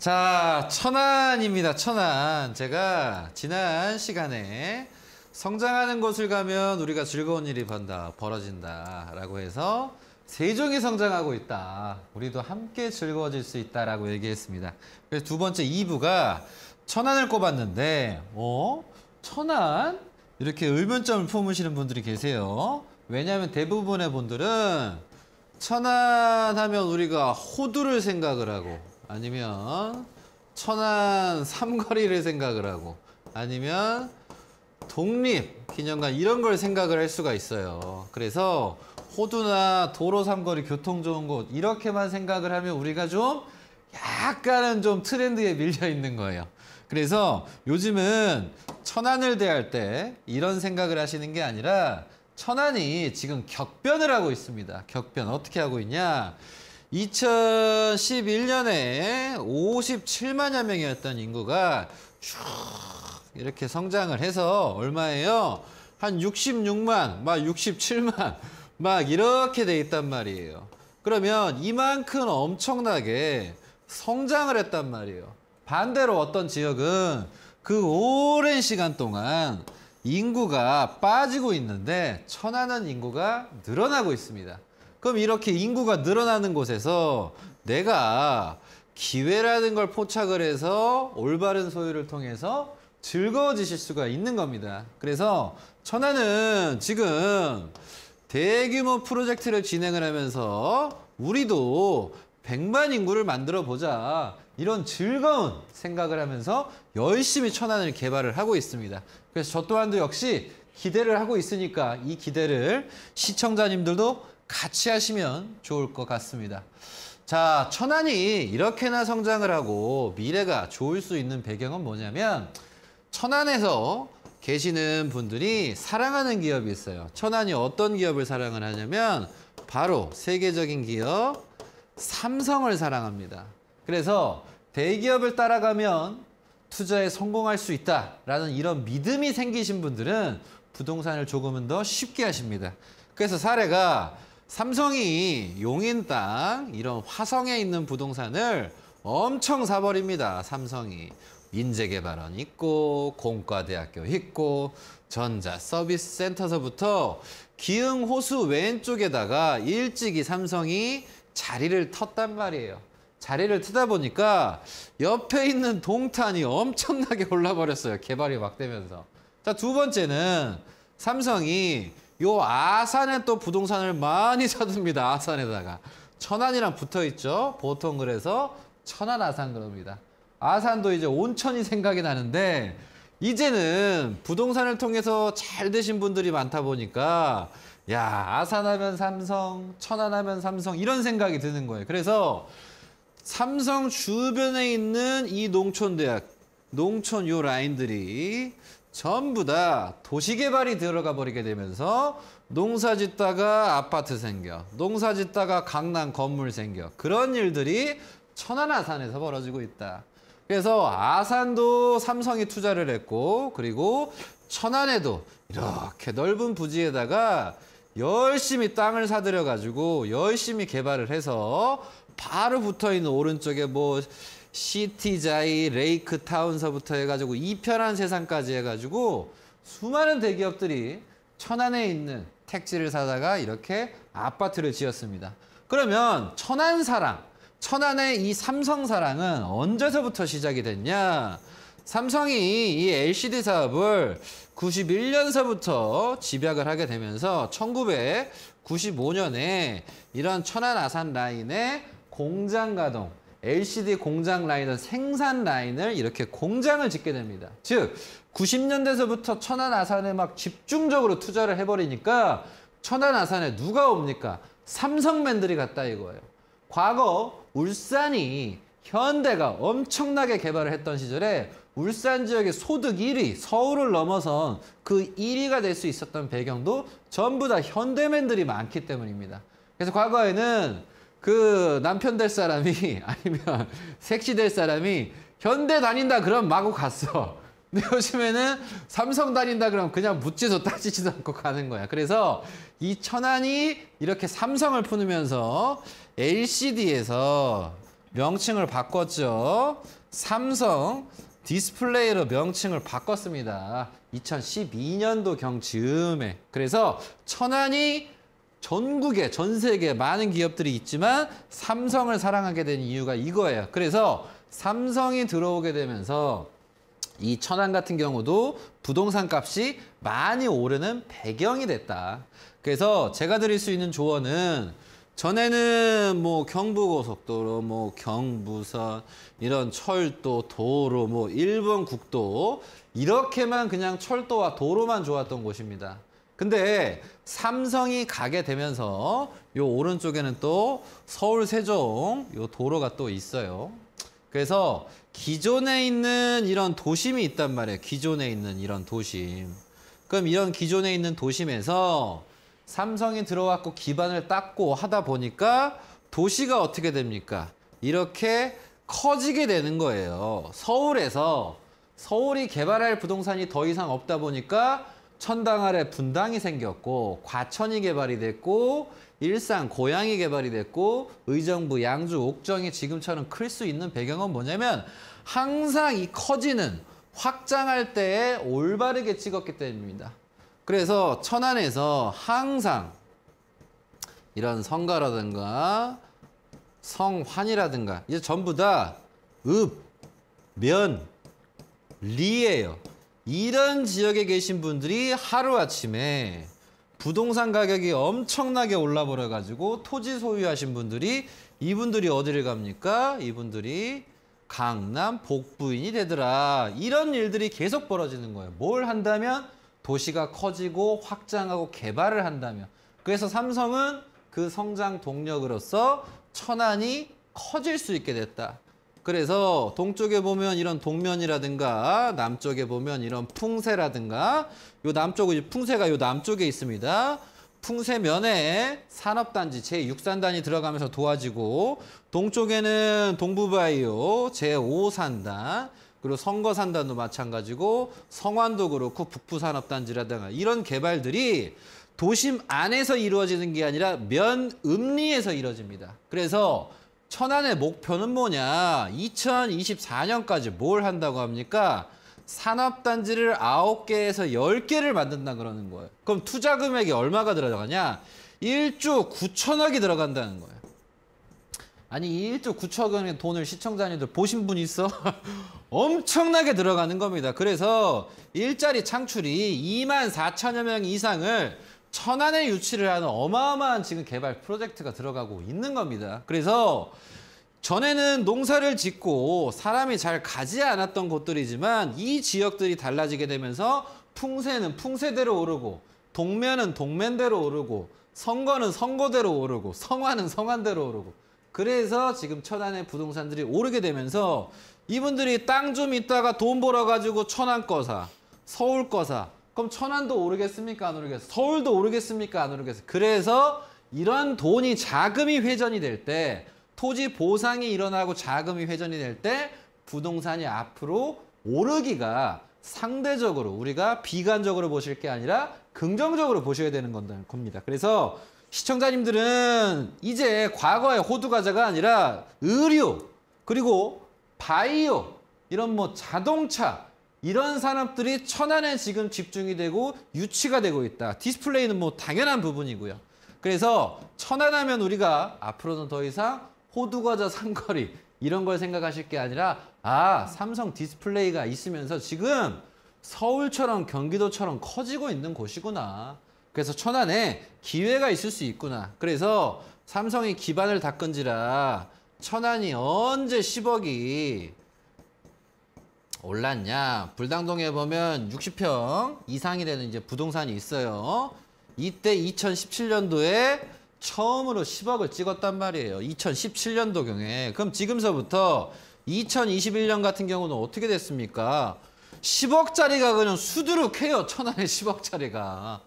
자, 천안입니다. 천안. 제가 지난 시간에 성장하는 곳을 가면 우리가 즐거운 일이 번다, 벌어진다 라고 해서 세종이 성장하고 있다. 우리도 함께 즐거워질 수 있다 라고 얘기했습니다. 그래서 두 번째 2부가 천안을 꼽았는데 어? 천안? 이렇게 의문점을 품으시는 분들이 계세요. 왜냐하면 대부분의 분들은 천안하면 우리가 호두를 생각을 하고 아니면 천안 삼거리를 생각을 하고 아니면 독립 기념관 이런 걸 생각을 할 수가 있어요. 그래서 호두나 도로 삼거리 교통 좋은 곳 이렇게만 생각을 하면 우리가 좀 약간은 좀 트렌드에 밀려 있는 거예요. 그래서 요즘은 천안을 대할 때 이런 생각을 하시는 게 아니라 천안이 지금 격변을 하고 있습니다. 격변 어떻게 하고 있냐? 2011년에 57만여 명이었던 인구가 쭉 이렇게 성장을 해서 얼마예요? 한 66만, 막 67만, 막 이렇게 돼 있단 말이에요. 그러면 이만큼 엄청나게 성장을 했단 말이에요. 반대로 어떤 지역은 그 오랜 시간 동안 인구가 빠지고 있는데 천안은 인구가 늘어나고 있습니다. 그럼 이렇게 인구가 늘어나는 곳에서 내가 기회라는 걸 포착을 해서 올바른 소유를 통해서 즐거워지실 수가 있는 겁니다. 그래서 천안은 지금 대규모 프로젝트를 진행을 하면서 우리도 1 0 0만 인구를 만들어 보자 이런 즐거운 생각을 하면서 열심히 천안을 개발을 하고 있습니다. 그래서 저 또한도 역시 기대를 하고 있으니까 이 기대를 시청자님들도 같이 하시면 좋을 것 같습니다. 자, 천안이 이렇게나 성장을 하고 미래가 좋을 수 있는 배경은 뭐냐면 천안에서 계시는 분들이 사랑하는 기업이 있어요. 천안이 어떤 기업을 사랑을 하냐면 바로 세계적인 기업 삼성을 사랑합니다. 그래서 대기업을 따라가면 투자에 성공할 수 있다라는 이런 믿음이 생기신 분들은 부동산을 조금은 더 쉽게 하십니다. 그래서 사례가 삼성이 용인 땅 이런 화성에 있는 부동산을 엄청 사버립니다. 삼성이 인재개발원 있고 공과대학교 있고 전자서비스센터서부터 기흥 호수 왼쪽에다가 일찍이 삼성이 자리를 텄단 말이에요. 자리를 트다 보니까 옆에 있는 동탄이 엄청나게 올라버렸어요. 개발이 막 되면서. 자, 두 번째는 삼성이 요 아산에 또 부동산을 많이 사둡니다. 아산에다가. 천안이랑 붙어 있죠. 보통 그래서 천안 아산 그럽니다. 아산도 이제 온천이 생각이 나는데 이제는 부동산을 통해서 잘 되신 분들이 많다 보니까 야 아산하면 삼성, 천안하면 삼성 이런 생각이 드는 거예요. 그래서 삼성 주변에 있는 이 농촌대학, 농촌 요 라인들이 전부 다 도시개발이 들어가 버리게 되면서 농사 짓다가 아파트 생겨 농사 짓다가 강남 건물 생겨 그런 일들이 천안아산에서 벌어지고 있다 그래서 아산도 삼성이 투자를 했고 그리고 천안에도 이렇게 넓은 부지에다가 열심히 땅을 사들여 가지고 열심히 개발을 해서 바로 붙어 있는 오른쪽에 뭐 시티자이, 레이크타운서부터 해가지고 이편한 세상까지 해가지고 수많은 대기업들이 천안에 있는 택지를 사다가 이렇게 아파트를 지었습니다. 그러면 천안사랑, 천안의 이 삼성사랑은 언제서부터 시작이 됐냐? 삼성이 이 LCD 사업을 91년서부터 집약을 하게 되면서 1995년에 이런 천안 아산 라인의 공장 가동, LCD 공장 라인은 생산 라인을 이렇게 공장을 짓게 됩니다. 즉 90년대서부터 천안 아산에 막 집중적으로 투자를 해버리니까 천안 아산에 누가 옵니까? 삼성맨들이 갔다 이거예요. 과거 울산이 현대가 엄청나게 개발을 했던 시절에 울산 지역의 소득 1위, 서울을 넘어선 그 1위가 될 수 있었던 배경도 전부 다 현대맨들이 많기 때문입니다. 그래서 과거에는 그 남편 될 사람이 아니면 섹시 될 사람이 현대 다닌다 그럼 마구 갔어. 근데 요즘에는 삼성 다닌다 그럼 그냥 묻지도 따지지도 않고 가는 거야. 그래서 이 천안이 이렇게 삼성을 푸면서 르 LCD에서 명칭을 바꿨죠. 삼성 디스플레이로 명칭을 바꿨습니다. 2012년도 경 즈음에. 그래서 천안이 전국에 전 세계 많은 기업들이 있지만 삼성을 사랑하게 된 이유가 이거예요. 그래서 삼성이 들어오게 되면서 이 천안 같은 경우도 부동산 값이 많이 오르는 배경이 됐다. 그래서 제가 드릴 수 있는 조언은 전에는 뭐 경부고속도로, 뭐 경부선, 이런 철도, 도로, 뭐 일본 국도 이렇게만 그냥 철도와 도로만 좋았던 곳입니다. 근데 삼성이 가게 되면서 요 오른쪽에는 또 서울 세종 요 도로가 또 있어요. 그래서 기존에 있는 이런 도심이 있단 말이에요. 기존에 있는 이런 도심. 그럼 이런 기존에 있는 도심에서 삼성이 들어왔고 기반을 닦고 하다 보니까 도시가 어떻게 됩니까? 이렇게 커지게 되는 거예요. 서울에서 서울이 개발할 부동산이 더 이상 없다 보니까 천당 아래 분당이 생겼고 과천이 개발이 됐고 일산 고양이 개발이 됐고 의정부 양주 옥정이 지금처럼 클 수 있는 배경은 뭐냐면 항상 이 커지는 확장할 때에 올바르게 찍었기 때문입니다. 그래서 천안에서 항상 이런 성가라든가 성환이라든가 이제 전부 다 읍, 면, 리예요. 이런 지역에 계신 분들이 하루아침에 부동산 가격이 엄청나게 올라버려 가지고 토지 소유하신 분들이 이분들이 어디를 갑니까? 이분들이 강남 복부인이 되더라. 이런 일들이 계속 벌어지는 거예요. 뭘 한다면 도시가 커지고 확장하고 개발을 한다면. 그래서 삼성은 그 성장 동력으로서 천안이 커질 수 있게 됐다. 그래서 동쪽에 보면 이런 동면이라든가 남쪽에 보면 이런 풍세라든가 요 남쪽은 풍세가 요 남쪽에 있습니다. 풍세면에 산업단지 제6산단이 들어가면서 도와지고 동쪽에는 동부바이오 제5산단 그리고 선거산단도 마찬가지고 성완도 그렇고 북부산업단지라든가 이런 개발들이 도심 안에서 이루어지는 게 아니라 면음리에서 이루어집니다. 그래서 천안의 목표는 뭐냐? 2024년까지 뭘 한다고 합니까? 산업단지를 9개에서 10개를 만든다 그러는 거예요. 그럼 투자 금액이 얼마가 들어가냐? 1조 9천억이 들어간다는 거예요. 아니 1조 9천억의 돈을 시청자님들 보신 분 있어? 엄청나게 들어가는 겁니다. 그래서 일자리 창출이 2만 4천여 명 이상을 천안에 유치를 하는 어마어마한 지금 개발 프로젝트가 들어가고 있는 겁니다. 그래서 전에는 농사를 짓고 사람이 잘 가지 않았던 곳들이지만 이 지역들이 달라지게 되면서 풍세는 풍세대로 오르고 동면은 동면대로 오르고 선거는 선거대로 오르고 성화는 성환대로 오르고 그래서 지금 천안의 부동산들이 오르게 되면서 이분들이 땅 좀 있다가 돈 벌어가지고 천안 거사, 서울 거사 그럼 천안도 오르겠습니까? 안 오르겠어요? 서울도 오르겠습니까? 안 오르겠어요? 그래서 이러한 돈이 자금이 회전이 될 때 토지 보상이 일어나고 자금이 회전이 될 때 부동산이 앞으로 오르기가 상대적으로 우리가 비관적으로 보실 게 아니라 긍정적으로 보셔야 되는 겁니다. 그래서 시청자님들은 이제 과거의 호두과자가 아니라 의류 그리고 바이오 이런 뭐 자동차 이런 사람들이 천안에 지금 집중이 되고 유치가 되고 있다. 디스플레이는 뭐 당연한 부분이고요. 그래서 천안하면 우리가 앞으로는 더 이상 호두과자 삼거리 이런 걸 생각하실 게 아니라 아 삼성 디스플레이가 있으면서 지금 서울처럼 경기도처럼 커지고 있는 곳이구나. 그래서 천안에 기회가 있을 수 있구나. 그래서 삼성이 기반을 닦은지라 천안이 언제 10억이 올랐냐 불당동에 보면 60평 이상이 되는 이제 부동산이 있어요 이때 2017년도에 처음으로 10억을 찍었단 말이에요 2017년도 경에 그럼 지금서부터 2021년 같은 경우는 어떻게 됐습니까 10억짜리가 그냥 수두룩해요 천안에 10억짜리가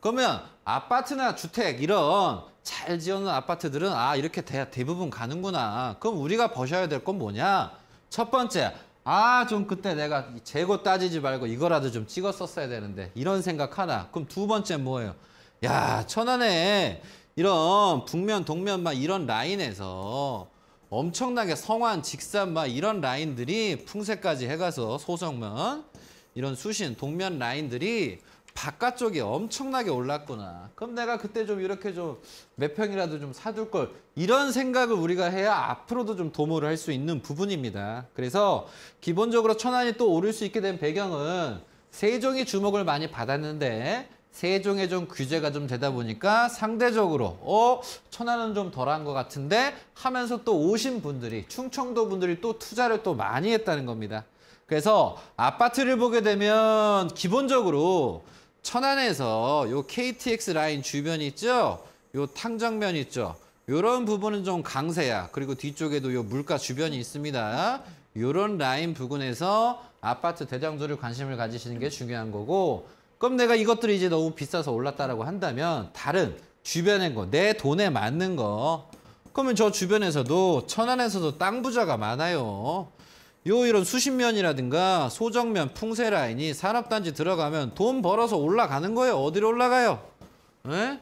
그러면 아파트나 주택 이런 잘 지어놓은 아파트들은 아 이렇게 대, 대부분 가는구나 그럼 우리가 버셔야 될 건 뭐냐 첫 번째 아좀 그때 내가 재고 따지지 말고 이거라도 좀 찍었었어야 되는데 이런 생각 하나 그럼 두 번째 뭐예요 야 천안에 이런 북면 동면 막 이런 라인에서 엄청나게 성환 직산 막 이런 라인들이 풍세까지 해가서 소성면 이런 수신 동면 라인들이 바깥쪽이 엄청나게 올랐구나. 그럼 내가 그때 좀 이렇게 좀 몇 평이라도 좀 사둘 걸 이런 생각을 우리가 해야 앞으로도 좀 도모를 할 수 있는 부분입니다. 그래서 기본적으로 천안이 또 오를 수 있게 된 배경은 세종이 주목을 많이 받았는데 세종의 좀 규제가 좀 되다 보니까 상대적으로 어 천안은 좀 덜한 것 같은데 하면서 또 오신 분들이 충청도 분들이 또 투자를 또 많이 했다는 겁니다. 그래서 아파트를 보게 되면 기본적으로 천안에서 요 KTX 라인 주변 있죠? 요 탕정면 있죠? 요런 부분은 좀 강세야. 그리고 뒤쪽에도 요 물가 주변이 있습니다. 요런 라인 부근에서 아파트 대장주를 관심을 가지시는 게 중요한 거고 그럼 내가 이것들이 이제 너무 비싸서 올랐다라고 한다면 다른 주변의 거, 내 돈에 맞는 거 그러면 저 주변에서도 천안에서도 땅 부자가 많아요. 요 이런 수신면이라든가 소정면, 풍세 라인이 산업단지 들어가면 돈 벌어서 올라가는 거예요. 어디로 올라가요? 예?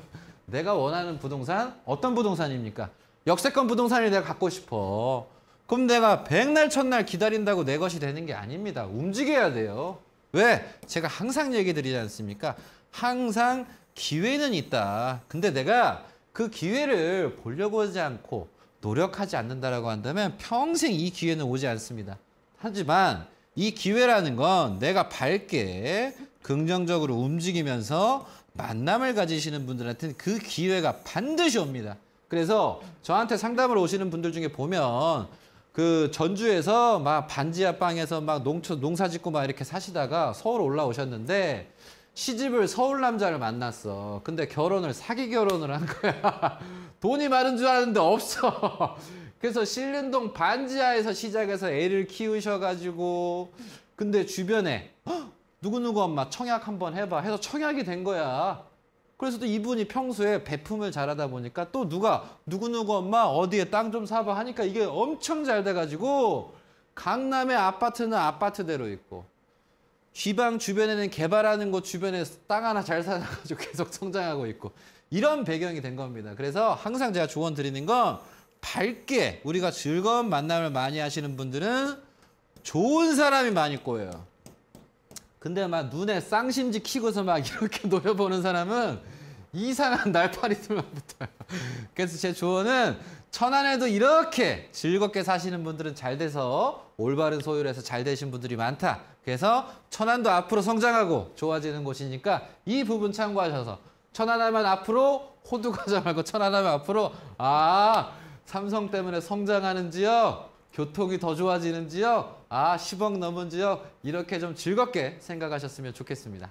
내가 원하는 부동산 어떤 부동산입니까? 역세권 부동산을 내가 갖고 싶어. 그럼 내가 백날 첫날 기다린다고 내 것이 되는 게 아닙니다. 움직여야 돼요. 왜? 제가 항상 얘기 드리지 않습니까? 항상 기회는 있다. 근데 내가 그 기회를 보려고 하지 않고 노력하지 않는다라고 한다면 평생 이 기회는 오지 않습니다. 하지만 이 기회라는 건 내가 밝게 긍정적으로 움직이면서 만남을 가지시는 분들한테는 그 기회가 반드시 옵니다. 그래서 저한테 상담을 오시는 분들 중에 보면 그 전주에서 막 반지하 빵에서막 농촌 농사 짓고 막 이렇게 사시다가 서울 올라오셨는데 시집을 서울 남자를 만났어. 근데 결혼을 사기 결혼을 한 거야. 돈이 많은 줄 알았는데 없어. 그래서 신림동 반지하에서 시작해서 애를 키우셔가지고 근데 주변에 누구누구 엄마 청약 한번 해봐 해서 청약이 된 거야. 그래서 또 이분이 평소에 배품을 잘하다 보니까 또 누가 누구누구 엄마 어디에 땅 좀 사봐 하니까 이게 엄청 잘 돼가지고 강남의 아파트는 아파트대로 있고 지방 주변에는 개발하는 곳 주변에 땅 하나 잘사가지고 계속 성장하고 있고 이런 배경이 된 겁니다. 그래서 항상 제가 조언 드리는 건 밝게 우리가 즐거운 만남을 많이 하시는 분들은 좋은 사람이 많이 꼬여요. 근데 막 눈에 쌍심지 키고서 막 이렇게 노려보는 사람은 이상한 날파리들만 붙어요. 그래서 제 조언은 천안에도 이렇게 즐겁게 사시는 분들은 잘 돼서 올바른 소유해서 잘 되신 분들이 많다. 그래서 천안도 앞으로 성장하고 좋아지는 곳이니까 이 부분 참고하셔서 천안하면 앞으로 호두 과자 말고 천안하면 앞으로 아 삼성 때문에 성장하는 지역 교통이 더 좋아지는 지역 아 10억 넘은 지역 이렇게 좀 즐겁게 생각하셨으면 좋겠습니다.